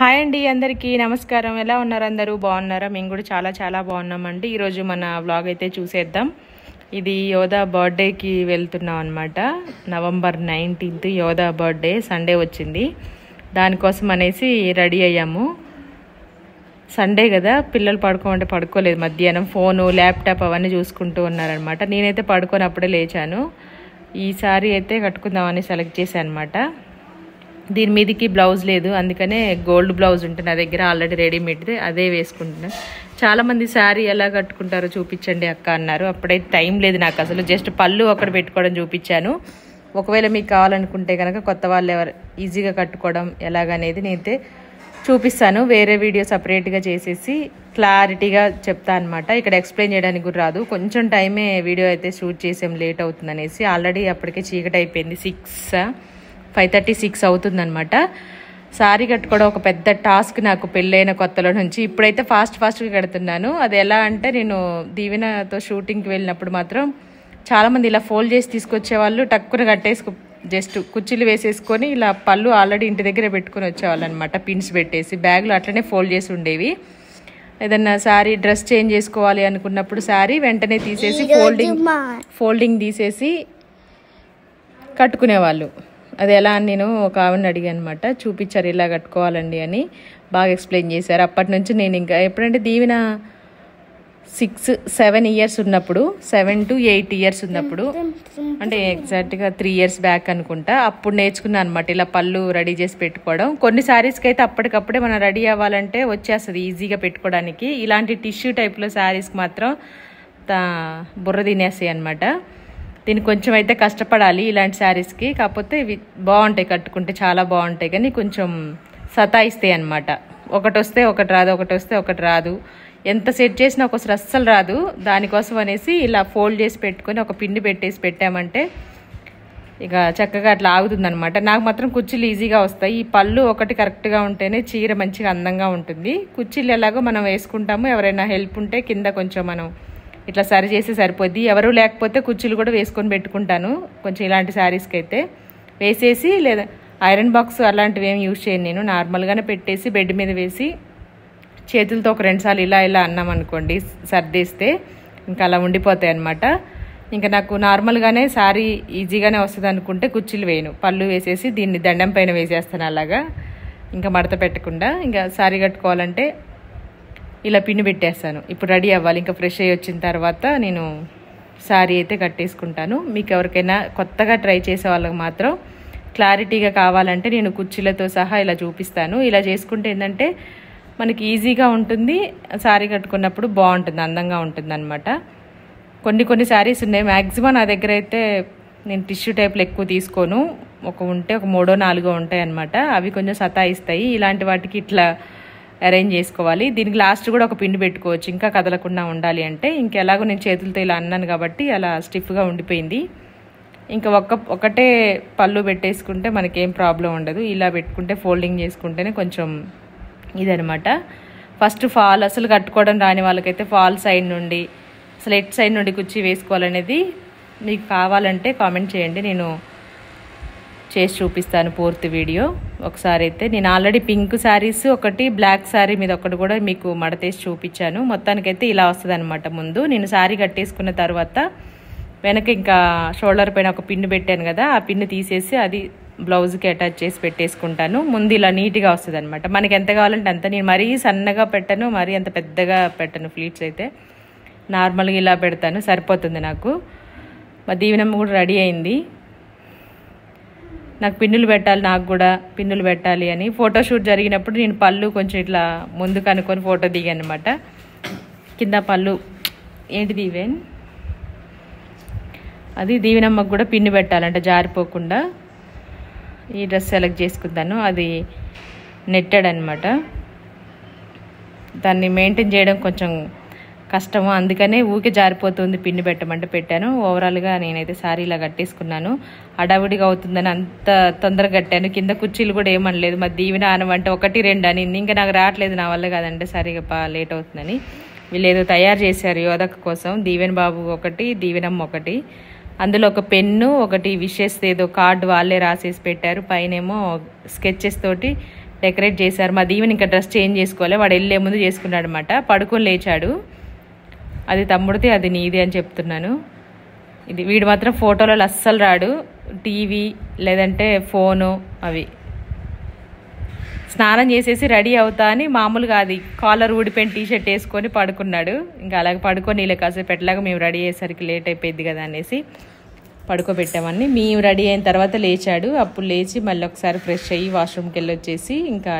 hi అండి అందరికీ నమస్కారం ఎలా ఉన్నారు అందరూ బాగున్నారా మేము కూడా చాలా చాలా బాగున్నామండి ఈరోజు మన వ్లాగ్ అయితే చూసేద్దాం ఇది యోధా బర్త్డేకి వెళ్తున్నాం అనమాట November nineteenth Yodha birthday Sunday వచ్చింది దానికోసం అనేసి రెడీ అయ్యాము సండే కదా పిల్లలు పడుకోమంటే పడుకోలేదు మధ్యాహ్నం ఫోను ల్యాప్టాప్ అవన్నీ చూసుకుంటూ ఉన్నారనమాట నేనైతే పడుకొని అప్పుడే లేచాను ఈసారి అయితే కట్టుకుందామని సెలెక్ట్ చేశాను అనమాట దీని మీదకి బ్లౌజ్ లేదు అందుకనే గోల్డ్ బ్లౌజ్ ఉంటుంది నా దగ్గర ఆల్రెడీ రెడీమేడ్ది అదే వేసుకుంటున్నాను చాలామంది శారీ ఎలా కట్టుకుంటారో చూపించండి అక్క అన్నారు అప్పుడైతే టైం లేదు నాకు అసలు జస్ట్ పళ్ళు ఒకటి పెట్టుకోవడం చూపించాను ఒకవేళ మీకు కావాలనుకుంటే కనుక కొత్త వాళ్ళు ఎవరు ఈజీగా కట్టుకోవడం ఎలాగనేది నేనైతే చూపిస్తాను వేరే వీడియో సపరేట్గా చేసేసి క్లారిటీగా చెప్తా అనమాట ఇక్కడ ఎక్స్ప్లెయిన్ చేయడానికి కూడా రాదు కొంచెం టైమే వీడియో అయితే షూట్ చేసాం లేట్ అవుతుంది అనేసి ఆల్రెడీ అప్పటికే చీకటి అయిపోయింది సిక్స్ ఫైవ్ థర్టీ సిక్స్ అవుతుందనమాట శారీ కట్టుకోవడం ఒక పెద్ద టాస్క్ నాకు పెళ్ళైన కొత్తలో నుంచి ఇప్పుడైతే ఫాస్ట్ ఫాస్ట్గా కడుతున్నాను అది ఎలా అంటే నేను దీవెనతో షూటింగ్కి వెళ్ళినప్పుడు మాత్రం చాలామంది ఇలా ఫోల్డ్ చేసి తీసుకొచ్చేవాళ్ళు టక్కున కట్టేసుకు జస్ట్ కుర్చీలు వేసేసుకొని ఇలా పళ్ళు ఆల్రెడీ ఇంటి దగ్గర పెట్టుకుని వచ్చేవాళ్ళు అనమాట పిన్స్ పెట్టేసి బ్యాగ్లు అట్లనే ఫోల్డ్ చేసి ఉండేవి ఏదన్నా సారీ డ్రెస్ చేంజ్ చేసుకోవాలి అనుకున్నప్పుడు సారీ వెంటనే తీసేసి ఫోల్డింగ్ ఫోల్డింగ్ తీసేసి కట్టుకునేవాళ్ళు అది ఎలా అని నేను ఒక ఆవిడని అడిగాను అనమాట చూపించారు ఇలా కట్టుకోవాలండి అని బాగా ఎక్స్ప్లెయిన్ చేశారు అప్పటి నుంచి నేను ఇంకా ఎప్పుడంటే దీవిన సిక్స్ సెవెన్ ఇయర్స్ ఉన్నప్పుడు సెవెన్ టు ఎయిట్ ఇయర్స్ ఉన్నప్పుడు అంటే ఎగ్జాక్ట్గా త్రీ ఇయర్స్ బ్యాక్ అనుకుంటా అప్పుడు నేర్చుకున్నాను అనమాట ఇలా పళ్ళు రెడీ చేసి పెట్టుకోవడం కొన్ని శారీస్కి అయితే అప్పటికప్పుడే మనం రెడీ అవ్వాలంటే వచ్చేస్తుంది ఈజీగా పెట్టుకోవడానికి ఇలాంటి టిష్యూ టైప్లో శారీస్కి మాత్రం బుర్ర తినేస్తాయి అనమాట దీన్ని కొంచెం అయితే కష్టపడాలి ఇలాంటి శారీస్కి కాకపోతే ఇవి బాగుంటాయి కట్టుకుంటే చాలా బాగుంటాయి కానీ కొంచెం సతాయిస్తాయి అనమాట ఒకటి వస్తే ఒకటి రాదు ఒకటి వస్తే ఒకటి రాదు ఎంత సెట్ చేసినా ఒకసారి అస్సలు రాదు దానికోసం అనేసి ఇలా ఫోల్డ్ చేసి పెట్టుకొని ఒక పిండి పెట్టేసి పెట్టామంటే ఇక చక్కగా అట్లా ఆగుతుందనమాట నాకు మాత్రం కుర్చీలు ఈజీగా వస్తాయి ఈ పళ్ళు ఒకటి కరెక్ట్గా ఉంటేనే చీర మంచిగా అందంగా ఉంటుంది కుర్చీలు ఎలాగో మనం వేసుకుంటాము ఎవరైనా హెల్ప్ ఉంటే కింద కొంచెం మనం ఇట్లా సరి చేసి సరిపోద్ది ఎవరు లేకపోతే కుర్చీలు కూడా వేసుకొని పెట్టుకుంటాను కొంచెం ఇలాంటి శారీస్కి అయితే వేసేసి లేదా ఐరన్ బాక్స్ అలాంటివి ఏమి యూజ్ చేయను నేను నార్మల్గానే పెట్టేసి బెడ్ మీద వేసి చేతులతో ఒక రెండుసార్లు ఇలా ఇలా అన్నాం అనుకోండి సర్దేస్తే ఇంకా అలా ఉండిపోతాయి అనమాట ఇంకా నాకు నార్మల్గానే శారీ ఈజీగానే వస్తుంది అనుకుంటే కుర్చీలు వేయను పళ్ళు వేసేసి దీన్ని దండం పైన వేసేస్తాను అలాగా ఇంకా మడత పెట్టకుండా ఇంకా శారీ కట్టుకోవాలంటే ఇలా పిండి పెట్టేస్తాను ఇప్పుడు రెడీ అవ్వాలి ఇంకా ఫ్రెష్ అయ్యి వచ్చిన తర్వాత నేను శారీ అయితే కట్టేసుకుంటాను మీకు ఎవరికైనా కొత్తగా ట్రై చేసే వాళ్ళకి మాత్రం క్లారిటీగా కావాలంటే నేను కుర్చీలతో సహా ఇలా చూపిస్తాను ఇలా చేసుకుంటే ఏంటంటే మనకి ఈజీగా ఉంటుంది శారీ కట్టుకున్నప్పుడు బాగుంటుంది అందంగా ఉంటుంది అనమాట కొన్ని కొన్ని శారీస్ ఉన్నాయి మ్యాక్సిమం నా దగ్గర అయితే నేను టిష్యూ టైప్లు ఎక్కువ తీసుకోను ఒక ఉంటే ఒక మూడో నాలుగో ఉంటాయి అనమాట అవి కొంచెం సతాయిస్తాయి ఇలాంటి వాటికి ఇట్లా అరేంజ్ చేసుకోవాలి దీనికి లాస్ట్ కూడా ఒక పిండి పెట్టుకోవచ్చు ఇంకా కదలకుండా ఉండాలి అంటే ఇంకెలాగో నేను చేతులతో ఇలా అన్నాను కాబట్టి అలా స్టిఫ్గా ఉండిపోయింది ఇంకా ఒక్క ఒకటే పళ్ళు పెట్టేసుకుంటే మనకేం ప్రాబ్లం ఉండదు ఇలా పెట్టుకుంటే ఫోల్డింగ్ చేసుకుంటేనే కొంచెం ఇదనమాట ఫస్ట్ ఫాల్ అసలు కట్టుకోవడం రాని వాళ్ళకైతే ఫాల్ సైడ్ నుండి అసలు ఎట్ సైడ్ నుండి కుర్చీ వేసుకోవాలనేది మీకు కావాలంటే కామెంట్ చేయండి నేను చేసి చూపిస్తాను పూర్తి వీడియో ఒకసారి అయితే నేను ఆల్రెడీ పింక్ శారీస్ ఒకటి బ్లాక్ శారీ మీద ఒకటి కూడా మీకు మడతేసి చూపించాను మొత్తానికైతే ఇలా వస్తుంది అనమాట ముందు నేను శారీ కట్టేసుకున్న తర్వాత వెనక ఇంకా షోల్డర్ పైన ఒక పిన్ను పెట్టాను కదా ఆ పిన్ను తీసేసి అది బ్లౌజ్కి అటాచ్ చేసి పెట్టేసుకుంటాను ముందు ఇలా నీట్గా వస్తుంది అనమాట మనకి ఎంత కావాలంటే అంత నేను మరీ సన్నగా పెట్టను మరీ అంత పెద్దగా పెట్టను ఫ్లీట్స్ అయితే నార్మల్గా ఇలా పెడతాను సరిపోతుంది నాకు మా దీవెనమ్మ కూడా రెడీ అయింది నాకు పిన్నులు పెట్టాలి నాకు కూడా పిన్నులు పెట్టాలి అని ఫోటోషూట్ జరిగినప్పుడు నేను పళ్ళు కొంచెం ఇట్లా ముందు కనుక్కొని ఫోటో దిగాను అనమాట కింద పళ్ళు ఏంటి దీవెన్ అది దీవెనమ్మకు కూడా పిన్ను పెట్టాలంట జారిపోకుండా ఈ డ్రెస్ సెలెక్ట్ చేసుకుందాను అది నెట్టెడ్ అనమాట దాన్ని మెయింటైన్ చేయడం కొంచెం కష్టము అందుకనే ఊకే జారిపోతుంది పిండి పెట్టమంటే పెట్టాను ఓవరాల్గా నేనైతే సారీ ఇలా కట్టేసుకున్నాను అడావుడిగా అవుతుందని అంత తొందరగా కట్టాను కింద కుర్చీలు కూడా ఏమనలేదు మా దీవిన అనమంటే ఒకటి రెండు అని ఇంకా నాకు రావట్లేదు నా వల్ల కాదంటే సరిగా లేట్ అవుతుందని వీళ్ళు ఏదో తయారు చేశారు యోధక కోసం దీవెన్ బాబు ఒకటి దీవెనమ్మ ఒకటి అందులో ఒక పెన్ను ఒకటి విషెస్ ఏదో కార్డు వాళ్ళే రాసేసి పెట్టారు ఏమో స్కెచెస్ తోటి డెకరేట్ చేశారు మా దీవెన్ ఇంకా డ్రెస్ చేంజ్ చేసుకోవాలి వాడు వెళ్ళే ముందు చేసుకున్నాడు అనమాట పడుకొని లేచాడు అది తమ్ముడిది అది నీది అని చెప్తున్నాను ఇది వీడు మాత్రం ఫోటోలలో అస్సలు రాడు టీవీ లేదంటే ఫోను అవి స్నానం చేసేసి రెడీ అవుతా అని మామూలుగా అది కాలర్ ఊడిపోయిన టీషర్ట్ వేసుకొని పడుకున్నాడు ఇంకా అలాగే పడుకొని ఇలా కాసేపు ఎట్లాగా మేము రెడీ అయ్యేసరికి లేట్ అయిపోయింది కదా అనేసి పడుకోబెట్టామని మేము రెడీ అయిన తర్వాత లేచాడు అప్పుడు లేచి మళ్ళీ ఒకసారి ఫ్రెష్ అయ్యి వాష్రూమ్కి వెళ్ళి వచ్చేసి ఇంకా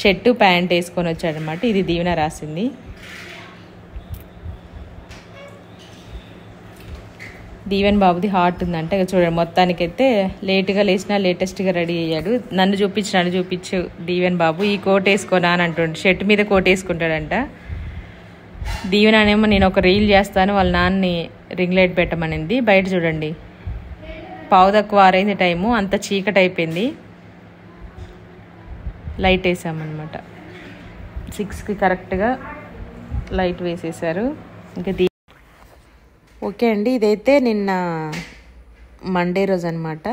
షర్టు ప్యాంట్ వేసుకొని వచ్చాడనమాట ఇది దీవెన రాసింది దీవెన్ బాబుది హార్ట్ ఉందంటే చూడండి మొత్తానికైతే లేటుగా లేచినా లేటెస్ట్గా రెడీ అయ్యాడు నన్ను చూపించు నన్ను చూపించు దీవెన్ బాబు ఈ కోట్ వేసుకోనా అని అంటుండు షర్ట్ మీద కోట్ వేసుకుంటాడంట దీవెన్ అనేమో నేను ఒక రీల్ చేస్తాను వాళ్ళ నాన్నని రింగ్ లైట్ పెట్టమనింది బయట చూడండి పావు తక్కువ ఆరైంది టైము అంత చీకటి అయిపోయింది లైట్ వేసామన్నమాట సిక్స్కి కరెక్ట్గా లైట్ వేసేసారు ఇంకా ఓకే అండి ఇదైతే నిన్న మండే రోజు అనమాట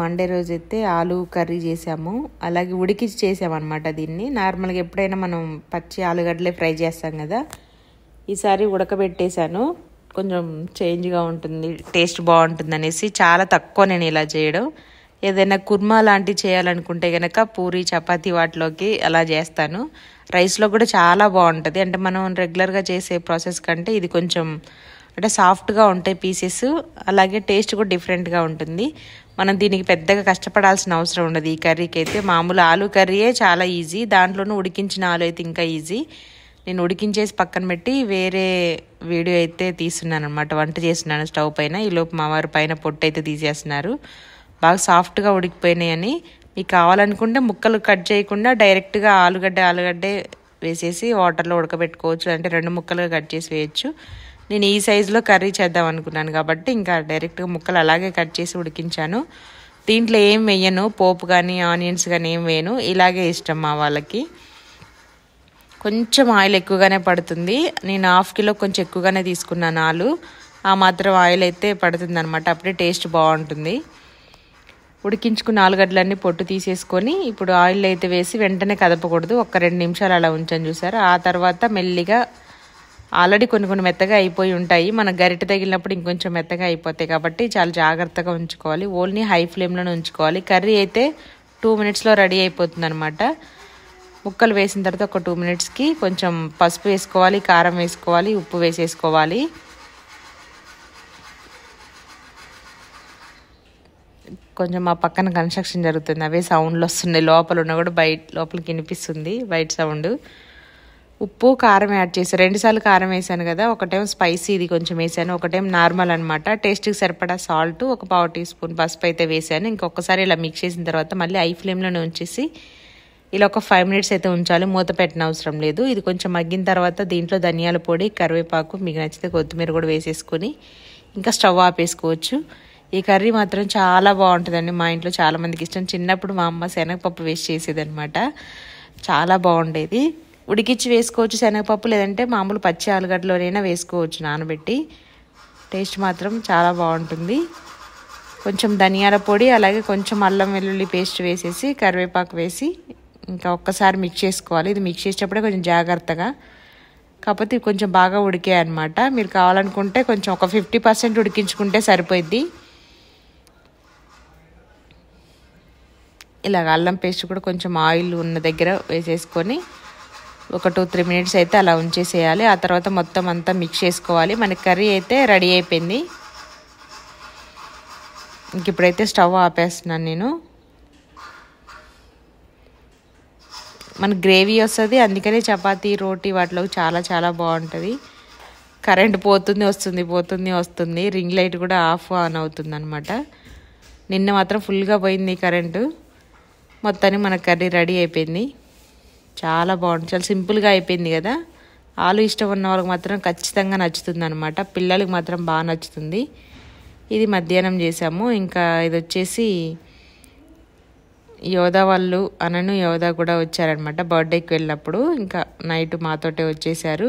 మండే రోజు అయితే ఆలు కర్రీ చేసాము అలాగే ఉడికించి చేసామన్నమాట దీన్ని నార్మల్గా ఎప్పుడైనా మనం పచ్చి ఆలుగడ్డలే ఫ్రై చేస్తాం కదా ఈసారి ఉడకబెట్టేశాను కొంచెం చేంజ్గా ఉంటుంది టేస్ట్ బాగుంటుంది అనేసి చాలా తక్కువ నేను ఇలా చేయడం ఏదైనా కుర్మా లాంటివి చేయాలనుకుంటే కనుక పూరి చపాతి వాటిలోకి అలా చేస్తాను రైస్లో కూడా చాలా బాగుంటుంది అంటే మనం రెగ్యులర్గా చేసే ప్రాసెస్ కంటే ఇది కొంచెం అంటే సాఫ్ట్గా ఉంటాయి పీసెస్ అలాగే టేస్ట్ కూడా డిఫరెంట్గా ఉంటుంది మనం దీనికి పెద్దగా కష్టపడాల్సిన అవసరం ఉండదు ఈ కర్రీకి అయితే మామూలు ఆలు కర్రీయే చాలా ఈజీ దాంట్లోనూ ఉడికించిన ఆలు అయితే ఇంకా ఈజీ నేను ఉడికించేసి పక్కన పెట్టి వేరే వీడియో అయితే తీస్తున్నాను అనమాట వంట చేస్తున్నాను స్టవ్ పైన ఈలోపు మా వారు పైన పొట్టు అయితే తీసేస్తున్నారు బాగా సాఫ్ట్గా ఉడికిపోయినాయని మీకు కావాలనుకుంటే ముక్కలు కట్ చేయకుండా డైరెక్ట్గా ఆలుగడ్డ ఆలుగడ్డ వేసేసి వాటర్లో ఉడకబెట్టుకోవచ్చు అంటే రెండు ముక్కలుగా కట్ చేసి వేయచ్చు నేను ఈ సైజులో కర్రీ చేద్దాం అనుకున్నాను కాబట్టి ఇంకా డైరెక్ట్గా ముక్కలు అలాగే కట్ చేసి ఉడికించాను దీంట్లో ఏం వేయను పోపు కానీ ఆనియన్స్ కానీ ఏం వేయను ఇలాగే ఇష్టం మా వాళ్ళకి కొంచెం ఆయిల్ ఎక్కువగానే పడుతుంది నేను హాఫ్ కిలో కొంచెం ఎక్కువగానే తీసుకున్నాను ఆలు ఆ మాత్రం ఆయిల్ అయితే పడుతుంది అప్పుడే టేస్ట్ బాగుంటుంది ఉడికించుకున్న ఆలుగడ్డలన్నీ పొట్టు తీసేసుకొని ఇప్పుడు ఆయిల్ అయితే వేసి వెంటనే కదపకూడదు ఒక్క రెండు నిమిషాలు అలా ఉంచని చూసారు ఆ తర్వాత మెల్లిగా ఆల్రెడీ కొన్ని కొన్ని మెత్తగా అయిపోయి ఉంటాయి మన గరిట తగిలినప్పుడు ఇంకొంచెం మెత్తగా అయిపోతాయి కాబట్టి చాలా జాగ్రత్తగా ఉంచుకోవాలి ఓన్లీ హై ఫ్లేమ్లోనే ఉంచుకోవాలి కర్రీ అయితే టూ మినిట్స్లో రెడీ అయిపోతుంది అనమాట ముక్కలు వేసిన తర్వాత ఒక టూ మినిట్స్కి కొంచెం పసుపు వేసుకోవాలి కారం వేసుకోవాలి ఉప్పు వేసేసుకోవాలి కొంచెం మా పక్కన కన్స్ట్రక్షన్ జరుగుతుంది అవే సౌండ్లు వస్తున్నాయి లోపల ఉన్న కూడా బయట లోపలికి వినిపిస్తుంది బయట సౌండ్ ఉప్పు కారం యాడ్ చేసి రెండుసార్లు కారం వేసాను కదా స్పైసీ స్పైసీది కొంచెం వేసాను ఒకటేం నార్మల్ అనమాట టేస్ట్కి సరిపడా సాల్ట్ ఒక పావు టీ స్పూన్ పసుపు అయితే వేసాను ఇంకొకసారి ఇలా మిక్స్ చేసిన తర్వాత మళ్ళీ ఐ ఫ్లేమ్లోనే ఉంచేసి ఇలా ఒక ఫైవ్ మినిట్స్ అయితే ఉంచాలి మూత పెట్టిన అవసరం లేదు ఇది కొంచెం మగ్గిన తర్వాత దీంట్లో ధనియాల పొడి కరివేపాకు మీకు నచ్చితే కొత్తిమీర కూడా వేసేసుకొని ఇంకా స్టవ్ ఆపేసుకోవచ్చు ఈ కర్రీ మాత్రం చాలా బాగుంటుందండి మా ఇంట్లో చాలామందికి ఇష్టం చిన్నప్పుడు మా అమ్మ శనగపప్పు వేస్ట్ చేసేదనమాట చాలా బాగుండేది ఉడికిచ్చి వేసుకోవచ్చు శనగపప్పు లేదంటే మామూలు పచ్చి ఆలుగడ్డలోనైనా వేసుకోవచ్చు నానబెట్టి టేస్ట్ మాత్రం చాలా బాగుంటుంది కొంచెం ధనియాల పొడి అలాగే కొంచెం అల్లం వెల్లుల్లి పేస్ట్ వేసేసి కరివేపాకు వేసి ఇంకా ఒక్కసారి మిక్స్ చేసుకోవాలి ఇది మిక్స్ చేసేటప్పుడే కొంచెం జాగ్రత్తగా కాకపోతే కొంచెం బాగా అనమాట మీరు కావాలనుకుంటే కొంచెం ఒక ఫిఫ్టీ పర్సెంట్ ఉడికించుకుంటే సరిపోయిద్ది ఇలాగ అల్లం పేస్ట్ కూడా కొంచెం ఆయిల్ ఉన్న దగ్గర వేసేసుకొని ఒక టూ త్రీ మినిట్స్ అయితే అలా ఉంచేసేయాలి ఆ తర్వాత మొత్తం అంతా మిక్స్ చేసుకోవాలి మన కర్రీ అయితే రెడీ అయిపోయింది ఇంక ఇప్పుడైతే స్టవ్ ఆపేస్తున్నాను నేను మన గ్రేవీ వస్తుంది అందుకనే చపాతి రోటీ వాటిలో చాలా చాలా బాగుంటుంది కరెంట్ పోతుంది వస్తుంది పోతుంది వస్తుంది రింగ్ లైట్ కూడా ఆఫ్ ఆన్ అవుతుంది అనమాట నిన్న మాత్రం ఫుల్గా పోయింది కరెంటు మొత్తానికి మన కర్రీ రెడీ అయిపోయింది చాలా బాగుంది చాలా సింపుల్గా అయిపోయింది కదా ఆలు ఇష్టం ఉన్న వాళ్ళకి మాత్రం ఖచ్చితంగా నచ్చుతుంది అనమాట పిల్లలకి మాత్రం బాగా నచ్చుతుంది ఇది మధ్యాహ్నం చేసాము ఇంకా ఇది వచ్చేసి యోధా వాళ్ళు అనను యోధా కూడా వచ్చారనమాట బర్త్డేకి వెళ్ళినప్పుడు ఇంకా నైట్ మాతోటే వచ్చేసారు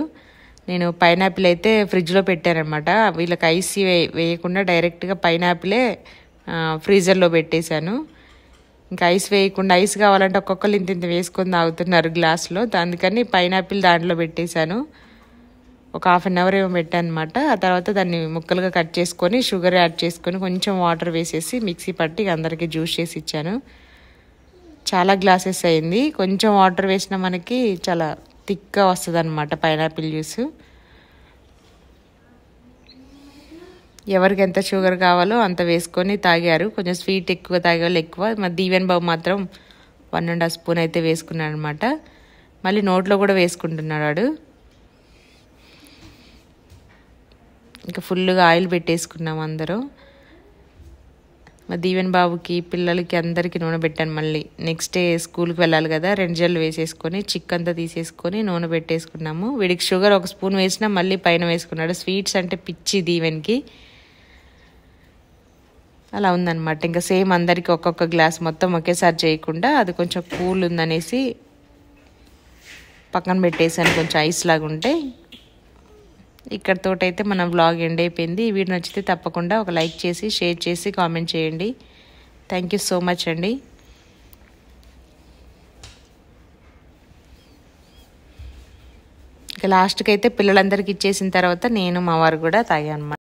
నేను పైనాపిల్ అయితే ఫ్రిడ్జ్లో పెట్టానమాట వీళ్ళకి ఐసి వేయకుండా డైరెక్ట్గా పైనాపిలే ఫ్రీజర్లో పెట్టేశాను ఇంకా ఐస్ వేయకుండా ఐస్ కావాలంటే ఒక్కొక్కరు ఇంత ఇంత వేసుకొని తాగుతున్నారు గ్లాస్లో అందుకని పైనాపిల్ దాంట్లో పెట్టేశాను ఒక హాఫ్ అన్ అవర్ ఏమో పెట్టాను అనమాట ఆ తర్వాత దాన్ని ముక్కలుగా కట్ చేసుకొని షుగర్ యాడ్ చేసుకొని కొంచెం వాటర్ వేసేసి మిక్సీ పట్టి అందరికీ జ్యూస్ చేసి ఇచ్చాను చాలా గ్లాసెస్ అయింది కొంచెం వాటర్ వేసిన మనకి చాలా థిక్గా వస్తుంది అనమాట పైనాపిల్ జ్యూస్ ఎవరికి ఎంత షుగర్ కావాలో అంత వేసుకొని తాగారు కొంచెం స్వీట్ ఎక్కువ తాగేవాళ్ళు ఎక్కువ మా దీవెన్ బాబు మాత్రం వన్ అండ్ హాఫ్ స్పూన్ అయితే వేసుకున్నాడు అనమాట మళ్ళీ నోట్లో కూడా వేసుకుంటున్నాడు వాడు ఇంకా ఫుల్గా ఆయిల్ పెట్టేసుకున్నాం అందరూ మా దీవెన్ బాబుకి పిల్లలకి అందరికీ నూనె పెట్టాను మళ్ళీ నెక్స్ట్ డే స్కూల్కి వెళ్ళాలి కదా రెండు జల్లు వేసేసుకొని చిక్ అంతా తీసేసుకొని నూనె పెట్టేసుకున్నాము వీడికి షుగర్ ఒక స్పూన్ వేసినా మళ్ళీ పైన వేసుకున్నాడు స్వీట్స్ అంటే పిచ్చి దీవెన్కి అలా ఉందన్నమాట ఇంకా సేమ్ అందరికి ఒక్కొక్క గ్లాస్ మొత్తం ఒకేసారి చేయకుండా అది కొంచెం కూల్ ఉందనేసి పక్కన పెట్టేసాను కొంచెం ఐస్ లాగా ఉంటే ఇక్కడితోటైతే మన బ్లాగ్ ఎండ్ అయిపోయింది ఈ వీడియో నచ్చితే తప్పకుండా ఒక లైక్ చేసి షేర్ చేసి కామెంట్ చేయండి థ్యాంక్ సో మచ్ అండి ఇక లాస్ట్కి అయితే పిల్లలందరికీ ఇచ్చేసిన తర్వాత నేను మా వారు కూడా అనమాట